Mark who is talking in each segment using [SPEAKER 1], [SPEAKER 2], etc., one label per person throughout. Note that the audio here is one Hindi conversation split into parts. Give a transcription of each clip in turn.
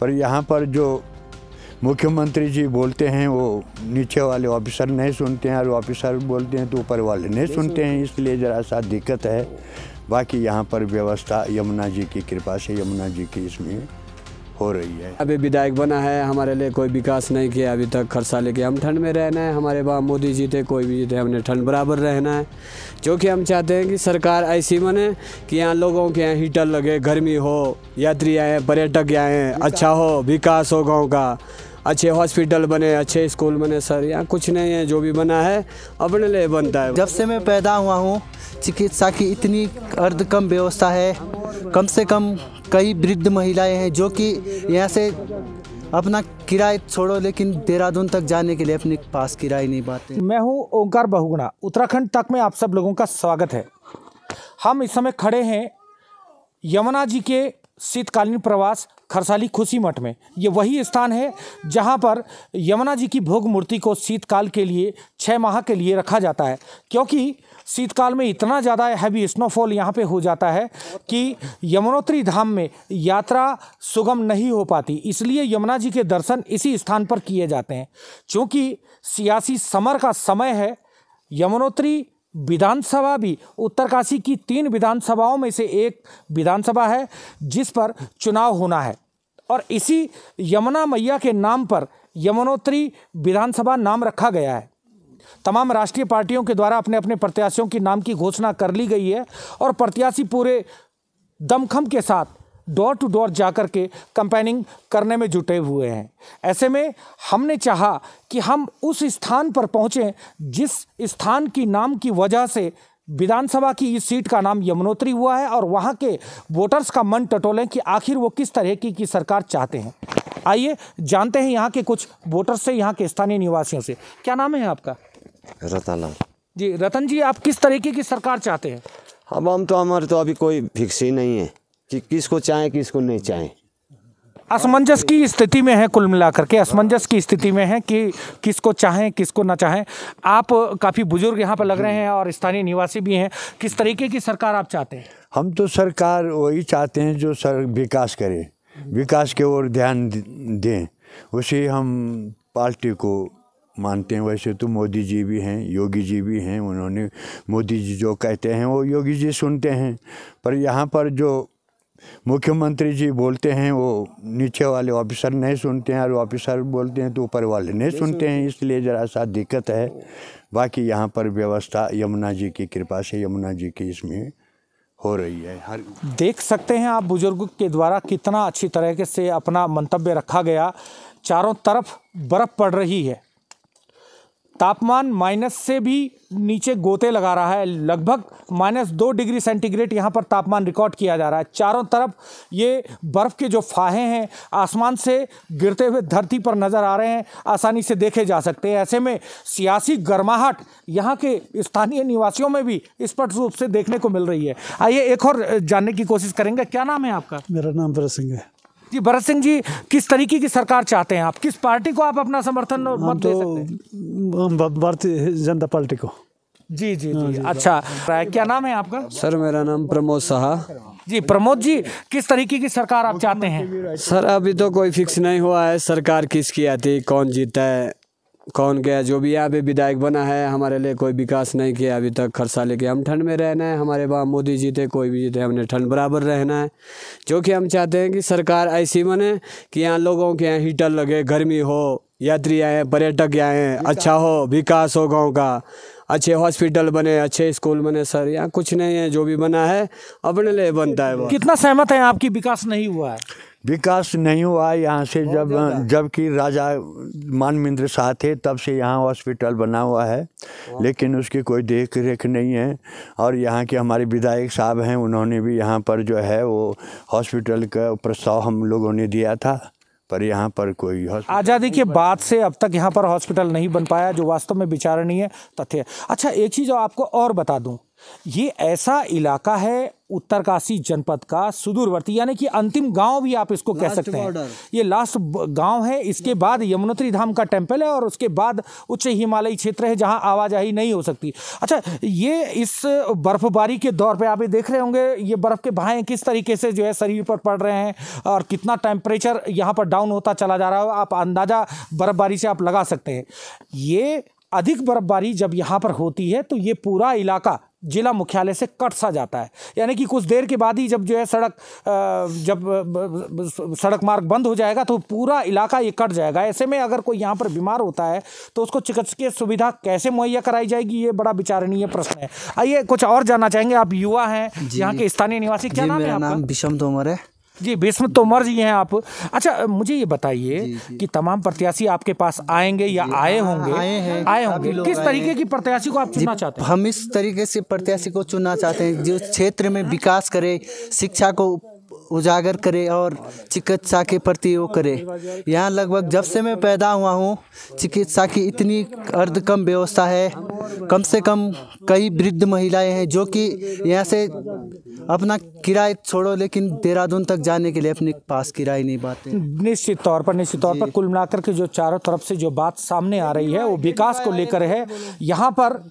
[SPEAKER 1] पर यहाँ पर जो मुख्यमंत्री जी बोलते हैं वो नीचे वाले ऑफिसर नहीं सुनते हैं और ऑफिसर बोलते हैं तो ऊपर वाले नहीं सुनते हैं इसलिए ज़रा सा दिक्कत है बाकी यहाँ पर व्यवस्था यमुना जी की कृपा से यमुना जी की इसमें हो रही है अभी विधायक बना
[SPEAKER 2] है हमारे लिए कोई विकास नहीं किया अभी तक खर्चा लेके हम ठंड में रहना है हमारे वहाँ मोदी जी थे कोई भी जीते हमने ठंड बराबर रहना है जो कि हम चाहते हैं कि सरकार ऐसी बने कि यहाँ लोगों के यहाँ हीटर लगे गर्मी हो यात्री आए पर्यटक आए अच्छा हो विकास हो गाँव का अच्छे हॉस्पिटल बने अच्छे स्कूल बने सर यहाँ कुछ नहीं है जो भी बना है अपने लिए बनता है जब से मैं पैदा हुआ हूँ चिकित्सा की इतनी अर्ध कम व्यवस्था है कम से कम कई वृद्ध महिलाएं हैं जो कि
[SPEAKER 3] यहाँ से अपना किराए छोड़ो लेकिन देहरादून तक जाने के लिए अपने पास किराए नहीं पाते मैं हूँ ओंकार बहुगुणा उत्तराखंड तक में आप सब लोगों का स्वागत है हम इस समय खड़े हैं यमुना जी के शीतकालीन प्रवास खरसाली खुशी मठ में ये वही स्थान है जहाँ पर यमुना जी की भोग मूर्ति को शीतकाल के लिए छः माह के लिए रखा जाता है क्योंकि शीतकाल में इतना ज़्यादा हैवी स्नोफॉल यहाँ पे हो जाता है कि यमुनोत्री धाम में यात्रा सुगम नहीं हो पाती इसलिए यमुना जी के दर्शन इसी स्थान पर किए जाते हैं क्योंकि सियासी समर का समय है यमुनोत्री विधानसभा भी उत्तरकाशी की तीन विधानसभाओं में से एक विधानसभा है जिस पर चुनाव होना है और इसी यमुना मैया के नाम पर यमुनोत्री विधानसभा नाम रखा गया है तमाम राष्ट्रीय पार्टियों के द्वारा अपने अपने प्रत्याशियों के नाम की घोषणा कर ली गई है और प्रत्याशी पूरे दमखम के साथ डोर टू डोर जा कर के कंपेनिंग करने में जुटे हुए हैं ऐसे में हमने चाहा कि हम उस स्थान पर पहुँचें जिस स्थान की नाम की वजह से विधानसभा की इस सीट का नाम यमुनोत्री हुआ है और वहाँ के वोटर्स का मन टटोलें कि आखिर वो किस तरह की, की सरकार चाहते हैं आइए जानते हैं यहाँ के कुछ वोटर्स से यहाँ के स्थानीय निवासियों से क्या नाम है आपका रतन जी रतन जी आप किस तरीके की सरकार चाहते हैं
[SPEAKER 2] अब हम तो हमारे तो अभी कोई फिक्स ही नहीं है कि किसको चाहें किसको नहीं चाहें
[SPEAKER 3] असमंजस की स्थिति में है कुल मिलाकर के असमंजस की स्थिति में है कि किसको चाहें किसको ना चाहें आप काफ़ी बुजुर्ग यहाँ पर लग रहे हैं और स्थानीय निवासी भी हैं किस तरीके की सरकार आप चाहते हैं
[SPEAKER 1] हम तो सरकार वही चाहते हैं जो सर विकास करे विकास के ओर ध्यान दें उसी हम पार्टी को मानते हैं वैसे तो मोदी जी भी हैं योगी जी भी हैं उन्होंने मोदी जी जो कहते हैं वो योगी जी सुनते हैं पर यहाँ पर जो मुख्यमंत्री जी बोलते हैं वो नीचे वाले ऑफिसर नहीं सुनते हैं और ऑफिसर बोलते हैं तो ऊपर वाले नहीं सुनते हैं इसलिए ज़रा सा दिक्कत है बाकी यहाँ पर व्यवस्था यमुना जी की कृपा से यमुना जी की इसमें हो रही है हर
[SPEAKER 3] देख सकते हैं आप बुजुर्ग के द्वारा कितना अच्छी तरह से अपना मंतव्य रखा गया चारों तरफ बर्फ़ पड़ रही है तापमान माइनस से भी नीचे गोते लगा रहा है लगभग माइनस दो डिग्री सेंटीग्रेड यहाँ पर तापमान रिकॉर्ड किया जा रहा है चारों तरफ ये बर्फ़ के जो फाहे हैं आसमान से गिरते हुए धरती पर नज़र आ रहे हैं आसानी से देखे जा सकते हैं ऐसे में सियासी गर्माहट यहाँ के स्थानीय निवासियों में भी स्पष्ट रूप से देखने को मिल रही है आइए एक और जानने की कोशिश करेंगे क्या नाम है आपका
[SPEAKER 1] मेरा नाम भरत सिंह है
[SPEAKER 3] जी भरत सिंह जी किस तरीके की सरकार चाहते हैं आप किस पार्टी को आप अपना समर्थन मत तो दे
[SPEAKER 2] सकते भारतीय जनता पार्टी को
[SPEAKER 3] जी जी जी, हाँ, जी अच्छा हाँ। क्या नाम है आपका
[SPEAKER 2] सर मेरा नाम प्रमोद साहा
[SPEAKER 3] जी प्रमोद जी किस तरीके की सरकार आप चाहते हैं
[SPEAKER 2] सर अभी तो कोई फिक्स नहीं हुआ है सरकार किसकी आती कौन जीता है कौन गया जो भी यहाँ पे विधायक बना है हमारे लिए कोई विकास नहीं किया अभी तक खर्चा लेके हम ठंड में रहना है हमारे वहाँ मोदी जीते कोई भी जीते हमने ठंड बराबर रहना है जो कि हम चाहते हैं कि सरकार ऐसी बने कि यहाँ लोगों के यहाँ हीटर लगे गर्मी हो यात्री आए पर्यटक आए अच्छा हो विकास हो गाँव का अच्छे हॉस्पिटल बने अच्छे स्कूल बने सर यहाँ कुछ नहीं है जो भी बना है अपने लिए बनता है वो कितना सहमत है आपकी विकास नहीं हुआ है
[SPEAKER 1] विकास नहीं हुआ यहाँ से जब जबकि राजा मानविंद्र शाह थे तब से यहाँ हॉस्पिटल बना हुआ है लेकिन उसकी कोई देख रेख नहीं है और यहाँ के हमारे विधायक साहब हैं उन्होंने भी यहाँ पर जो है वो हॉस्पिटल का प्रस्ताव हम लोगों ने दिया था पर यहाँ पर कोई
[SPEAKER 3] आज़ादी के बाद से अब तक यहाँ पर हॉस्पिटल नहीं बन पाया जो वास्तव में विचारणीय तथ्य अच्छा एक चीज़ आपको और बता दूँ ये ऐसा इलाका है उत्तरकाशी जनपद का सुदूरवर्ती यानी कि अंतिम गांव भी आप इसको कह सकते हैं ये लास्ट गांव है इसके बाद यमुनोत्री धाम का टेम्पल है और उसके बाद उच्च हिमालयी क्षेत्र है जहां आवाजाही नहीं हो सकती अच्छा ये इस बर्फबारी के दौर पे आप ये देख रहे होंगे ये बर्फ़ के भाएँ किस तरीके से जो है शरीर पर पड़ रहे हैं और कितना टेम्परेचर यहाँ पर डाउन होता चला जा रहा है आप अंदाज़ा बर्फबारी से आप लगा सकते हैं ये अधिक बर्फबारी जब यहाँ पर होती है तो ये पूरा इलाका जिला मुख्यालय से कट सा जाता है यानी कि कुछ देर के बाद ही जब जो है सड़क जब सड़क मार्ग बंद हो जाएगा तो पूरा इलाका ये कट जाएगा ऐसे में अगर कोई यहाँ पर बीमार होता है तो उसको चिकित्सकीय सुविधा कैसे मुहैया कराई जाएगी ये बड़ा विचारणीय प्रश्न है आइए कुछ और जानना चाहेंगे आप युवा हैं यहाँ के स्थानीय निवासी क्या नाम है विषम तोमर है जी बेसमत तो मर्ज ही हैं आप अच्छा मुझे ये बताइए कि तमाम प्रत्याशी आपके पास आएंगे या आए हाँ, होंगे आए हैं आए होंगे किस तरीके की प्रत्याशी को आप चुनना चाहते हैं हम इस तरीके से प्रत्याशी को चुनना चाहते हैं जो क्षेत्र में विकास करे शिक्षा को उजागर करे और चिकित्सा के प्रति वो करे यहाँ लगभग जब से मैं पैदा हुआ हूँ चिकित्सा की इतनी अर्ध कम व्यवस्था है कम से कम कई वृद्ध महिलाएं हैं जो कि यहाँ से अपना किराए छोड़ो लेकिन देहरादून तक जाने के लिए अपने पास किराए नहीं पाते निश्चित तौर पर निश्चित तौर पर कुल मिलाकर के जो चारों तरफ से जो बात सामने आ रही है वो विकास को लेकर है यहाँ पर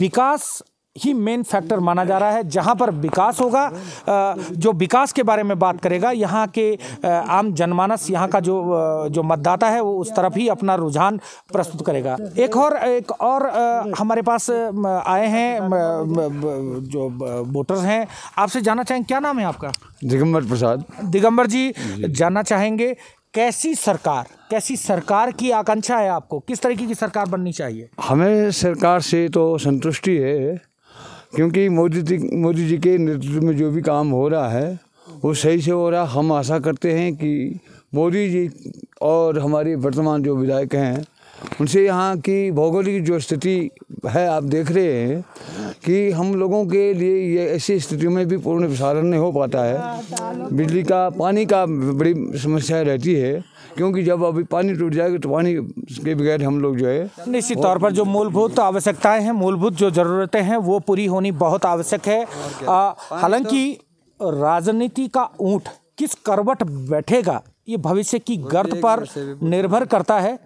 [SPEAKER 3] विकास ही मेन फैक्टर माना जा रहा है जहां पर विकास होगा जो विकास के बारे में बात करेगा यहाँ के आम जनमानस यहाँ का जो जो मतदाता है वो उस तरफ ही अपना रुझान प्रस्तुत करेगा एक और एक और हमारे पास आए हैं जो वोटर्स हैं आपसे जानना चाहेंगे क्या नाम है आपका दिगंबर प्रसाद दिगंबर जी जानना चाहेंगे कैसी सरकार कैसी सरकार की आकांक्षा है आपको किस तरीके की सरकार बननी चाहिए
[SPEAKER 1] हमें सरकार से तो संतुष्टि है क्योंकि मोदी जी मोदी जी के नेतृत्व में जो भी काम हो रहा है वो सही से हो रहा हम आशा करते हैं कि मोदी जी और हमारे वर्तमान जो विधायक हैं उनसे यहाँ की भौगोलिक जो स्थिति है आप देख रहे हैं कि हम लोगों के लिए ये ऐसी स्थितियों में भी पूर्ण प्रसारण नहीं हो पाता है बिजली का पानी का बड़ी समस्या रहती है क्योंकि जब अभी पानी टूट जाएगा तो पानी के बगैर हम लोग जो है निश्चित तौर पर जो
[SPEAKER 3] मूलभूत आवश्यकताएं हैं मूलभूत जो ज़रूरतें हैं वो पूरी होनी बहुत आवश्यक है हालांकि राजनीति का ऊँट किस करवट बैठेगा ये भविष्य की गर्द पर निर्भर करता है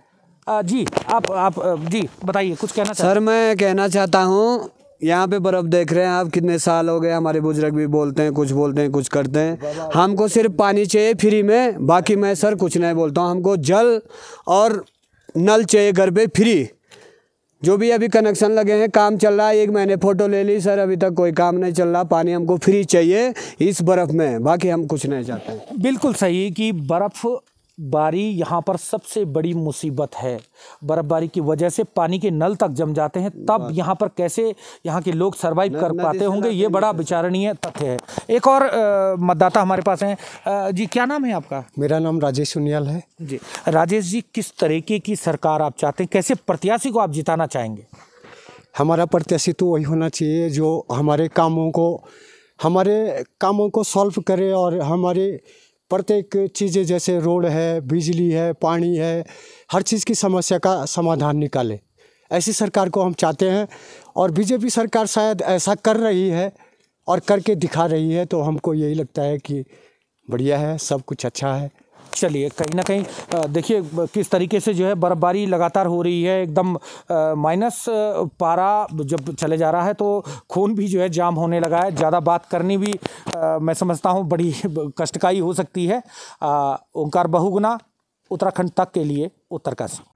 [SPEAKER 3] जी आप आप जी बताइए कुछ कहना सर
[SPEAKER 2] मैं कहना चाहता हूँ यहाँ पे बर्फ़ देख रहे हैं आप कितने साल हो गए हमारे बुजुर्ग भी बोलते हैं कुछ बोलते हैं कुछ करते हैं हमको सिर्फ पानी चाहिए फ्री में बाकी मैं सर कुछ नहीं बोलता हूँ हमको जल और नल चाहिए घर पे फ्री जो भी अभी कनेक्शन लगे हैं काम चल रहा है एक मैंने फ़ोटो ले ली सर अभी तक कोई काम नहीं चल रहा पानी हमको फ्री चाहिए इस बर्फ़ में बाकी हम कुछ नहीं चाहते
[SPEAKER 3] बिल्कुल सही कि बर्फ़ बारी यहाँ पर सबसे बड़ी मुसीबत है बर्फबारी की वजह से पानी के नल तक जम जाते हैं तब यहाँ पर कैसे यहाँ के लोग सर्वाइव कर पाते होंगे ये बड़ा विचारणीय तथ्य है एक और मतदाता हमारे पास हैं जी क्या नाम है आपका मेरा नाम राजेश सुनियाल है जी राजेश जी किस तरीके की सरकार आप चाहते हैं कैसे प्रत्याशी को आप जिताना चाहेंगे हमारा प्रत्याशी तो वही होना चाहिए जो हमारे कामों को हमारे कामों को सॉल्व करे और हमारे प्रत्येक चीज़ें जैसे रोड है बिजली है पानी है हर चीज़ की समस्या का समाधान निकाले ऐसी सरकार को हम चाहते हैं और बीजेपी सरकार शायद ऐसा कर रही है और करके दिखा रही है तो हमको यही लगता है कि बढ़िया है सब कुछ अच्छा है चलिए कहीं ना कहीं देखिए किस तरीके से जो है बर्फबारी लगातार हो रही है एकदम माइनस पारा जब चले जा रहा है तो खून भी जो है जाम होने लगा है ज़्यादा बात करनी भी आ, मैं समझता हूँ बड़ी कष्टकारी हो सकती है ओंकार बहुगुना उत्तराखंड तक के लिए उत्तरकाशी